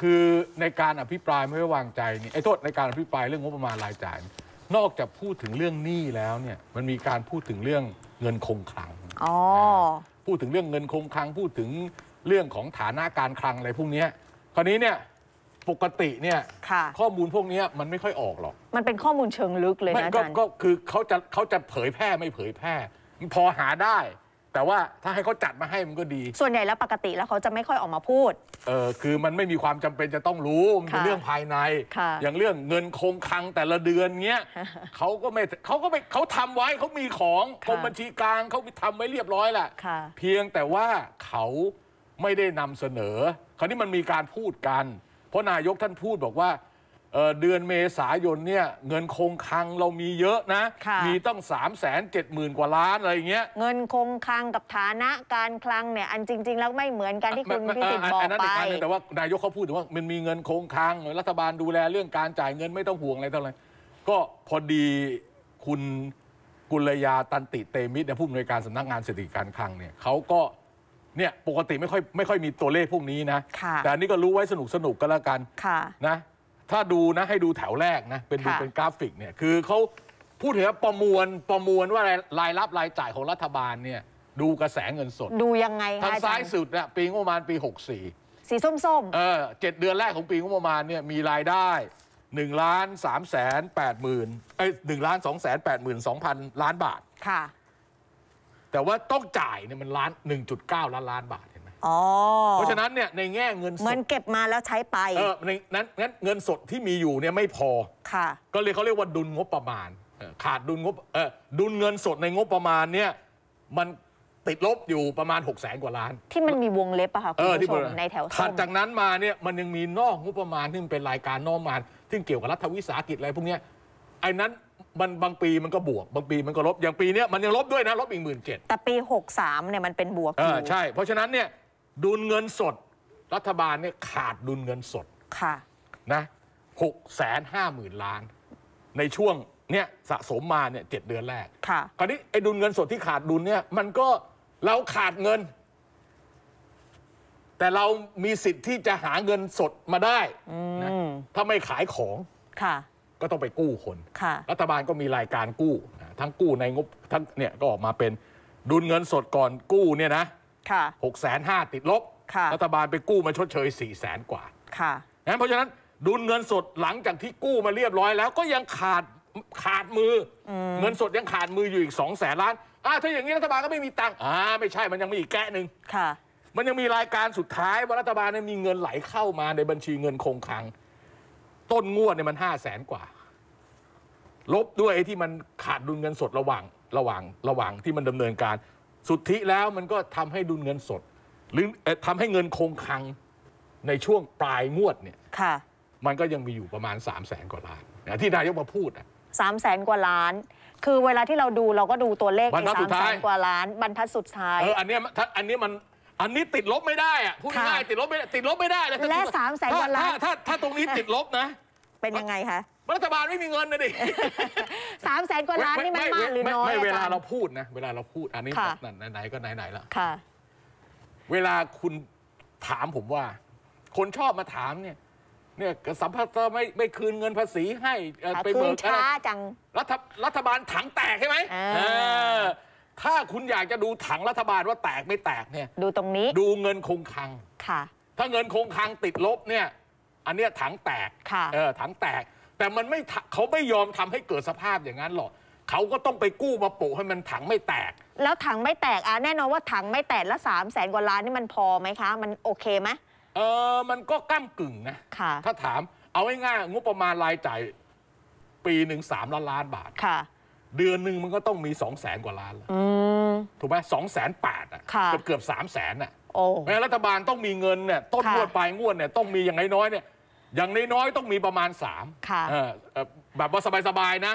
คือในการอภิปรายไม่ไว้วางใจนี่ไอ้โทษในการอภิปรายเรื่องงบประมาณรายจ่ายนอกจากพูดถึงเรื่องหนี้แล้วเนี่ยมันมีการพูดถึงเรื่องเงินคงคลังอ๋อพูดถึงเรื่องเงินคงคลังพูดถึงเรื่องของฐานะการคลังอะไรพวกนี้คราวนี้เนี่ยปกติเนี่ยข้อมูลพวกนี้มันไม่ค่อยออกหรอกมันเป็นข้อมูลเชิงลึกเลยนะอาจารย์ก็คือเขาจะเขาจะเผยแพร่ไม่เผยแพร่ พอหาได้แต่ว่าถ้าให้เขาจัดมาให้มันก็ดี ส่วนใหญ่แล้ว ปกติแล้วเขาจะไม่ค่อยออกมาพูด เออคือมันไม่มีความจำเป็นจะต้องรู้ มันเป็นเรื่องภายในค่ะ อย่างเรื่องเงินคงคลังแต่ละเดือนเงี้ยเขาก็ไม่เขาก็ไม่เขาทำไว้เขามีของกรมบัญชีกลางเขาทำไว้เรียบร้อยแหละค่ะ เพียงแต่ว่าเขาไม่ได้นำเสนอ คราวนี้มันมีการพูดกัน เพราะนายกท่านพูดบอกว่าเดือนเมษายนเนี่ย เงินคงคลังเรามีเยอะนะ มีตั้ง3หมื่นกว่าล้านอะไรเงี้ยเงินคงคลังกับฐานะการคลังเนี่ยอันจริงๆแล้วไม่เหมือนกันที่คุณพิสิทธิ์บอกไปแต่ว่านายกเขาพูดถึงว่า มันมีเงินคงคลัง รัฐบาลดูแลเรื่องการจ่ายเงินไม่ต้องห่วงอะไรเท่าไหร่ก็พอดีคุณกุลยาตันติเตมิตรผู้อำนวยการสำนักงานเศรษฐกิจการคลังเนี่ยเขาก็เนี่ยปกติไม่ค่อยไม่ค่อยมีตัวเลขพวกนี้นะแต่นี่ก็รู้ไว้สนุกสนุกก็แล้วกันนะถ้าดูนะ ให้ดูแถวแรกนะ เป็นดูเป็นกราฟิกเนี่ยคือเขาพูดถึงว่าประมวลประมวลว่ารายรายรับรายจ่ายของรัฐบาลเนี่ยดูกระแสเงินสด ดูยังไงทางซ้ายสุดน่ะปีงบประมาณปี 64 สีส้มส้มเออเจ็ดเดือนแรกของปีงบประมาณเนี่ยมีรายได้1นึ่งล้านสามแสนแปดหมื่นเอ้ยหนึ่งล้านสองแสนแปดหมื่นสองพันล้านบาทค่ะแต่ว่าต้องจ่ายเนี่ยมันล้าน 1.9 ล้านล้านบาทเพราะฉะนั้นเนี่ยในแง่เงินสเงมนเก็บมาแล้วใช้ไปเออในนั้นงั้นเงินสดที่มีอยู่เนี่ยไม่พอค่ะ ก็เลยเขาเรียกว่าดุลงบประมาณขาดดุลงบเออดุลเงินสดในงบประมาณเนี่ยมันติดลบอยู่ประมาณ6กแสนกว่าล้าน ที่มันมีวงเล็บอะค่ะคุณผู้ชมในแถวสถัดจากนั้นมาเนี่ยมันยังมีนอกงบประมาณที่เป็นรายการนอกมานซึ่งเกี่ยวกับรัฐวิสาหกิจอะไรพวกเนี้ยไอ้นั้นมันบางปีมันก็บวกบางปีมันก็ลบอย่างปีนี้มันยังลบด้วยนะลบอีกหมื่นเจ็ดแต่ปี63เนี่ยมันเป็นบวกอยู่ใช่เพราะฉะนั้นเนี่ยดุลเงินสด รัฐบาลเนี่ยขาดดุลเงินสดค่ะนะหกแสนห้าหมื่นล้านในช่วงเนี่ยสะสมมาเนี่ยเจ็ดเดือนแรกค่ะคราวนี้ไอ้ดุลเงินสดที่ขาดดุลเนี่ย มันก็เราขาดเงิน แต่เรามีสิทธิ์ที่จะหาเงินสดมาได้นะถ้าไม่ขายของค่ะ ก็ต้องไปกู้คนค่ะ รัฐบาลก็มีรายการกู้ ทั้งกู้ในงบ ทั้งเนี่ยก็ออกมาเป็น ดุลเงินสดก่อนกู้เนี่ยนะค่ะหกแสนห้าติดลบ รัฐบาลไปกู้มาชดเชย4ี่แสนกว่าค่ะงั้นเพราะฉะนั้น ดุลเงินสดหลังจากที่กู้มาเรียบร้อยแล้วก็ยังขาดขาดมืออเงินสดยังขาดมืออยู่อีก2องแสนล้านอ่าถ้าอย่างนี้รัฐบาลก็ไม่มีตังค์อ่าไม่ใช่ มันยังมีอีกแกะหนึ่งค่ะมันยังมีรายการสุดท้าย ว่ารัฐบาลเนี่ยมีเงินไหลเข้ามาในบัญชีเงินคงคลัง ต้นงวดเนี่ยมันห้าแสนกว่า ลบด้วยไอ้ที่มันขาดดุลเงินสดระหว่างระหว่างระหว่างที่มันดำเนินการสุทธิแล้วมันก็ทำให้ดุลเงินสด หรือทำให้เงินคงคลัง ในช่วงปลายงวดเนี่ยมันก็ยังมีอยู่ประมาณ3ามแสนกว่าล้าน ที่นายกมาพูดอ่ะสามแสนกว่าล้าน คือเวลาที่เราดูเราก็ดูตัวเลขสามแสนกว่าล้าน บรรทัดสุดท้ายเอออันนี้อันนี้มันอันนี้ติดลบไม่ได้อ่ะพูดง่ายติดลบไม่ติดลบไม่ได้เลยและสามแสนกว่าล้านถ้าถ้าตรงนี้ติดลบนะ เป็นยังไงคะรัฐบาลไม่มีเงินนะดิสามแสนกว่าล้านนี่มันมากหรือน้อยไม่ เวลาเราพูดนะเวลาเราพูดอันนี้ไหนๆก็ไหนๆละค่ะเวลาคุณถามผมว่า คนชอบมาถามเนี่ย เนี่ยสัมภาณ์ไม่ไม่คืนเงินภาษีให้ไปเบิกช้าจัง รัฐรัฐบาลถังแตกใช่ไหมถ้าคุณอยากจะดูถังรัฐบาลว่าแตกไม่แตกเนี่ย ดูตรงนี้ ดูเงินคงคลังค่ะ ถ้าเงินคงคลังติดลบเนี่ย อันเนี้ยถังแตกค่ะเออ ถังแตกแต่มันไม่เขาไม่ยอมทำให้เกิดสภาพอย่างนั้นหรอกเขาก็ต้องไปกู้มาโปะให้มันถังไม่แตก แล้วถังไม่แตกอ่ะแน่นอนว่าถังไม่แตก แล้วสามแสนกว่าล้านนี่ มันพอไหมคะ มันโอเคไหมเออมันก็ก้ากึ่งนะค่ะ ถ้าถามเอาง่ายๆงบประมาณรายจ่ายปีหนึ่งสามล้านล้านบาทค่ะ เดือนหนึ่งมันก็ต้องมีสองแสนกว่าล้านแล้วถูกไหมสองแสนแปดอ่ะเกือบเกือบสามแสนอ่ะโอ้แมรั้รัฐบาลต้องมีเงินเนี่ยต้นงวดปลายงวดเนี่ยต้องมีอย่างน้อยๆเนี่ยอย่างน้อยๆต้องมีประมาณ3แบบว่า สบาย ๆ นะ